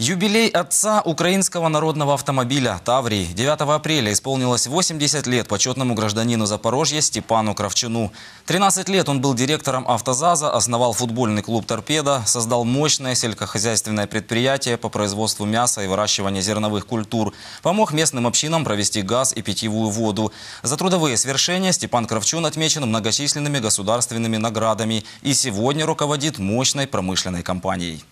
Юбилей отца украинского народного автомобиля «Таврии». 9 апреля исполнилось 80 лет почетному гражданину Запорожья Степану Кравчину. 13 лет он был директором «Автозаза», основал футбольный клуб «Торпеда», создал мощное сельскохозяйственное предприятие по производству мяса и выращиванию зерновых культур, помог местным общинам провести газ и питьевую воду. За трудовые свершения Степан Кравчун отмечен многочисленными государственными наградами и сегодня руководит мощной промышленной компанией.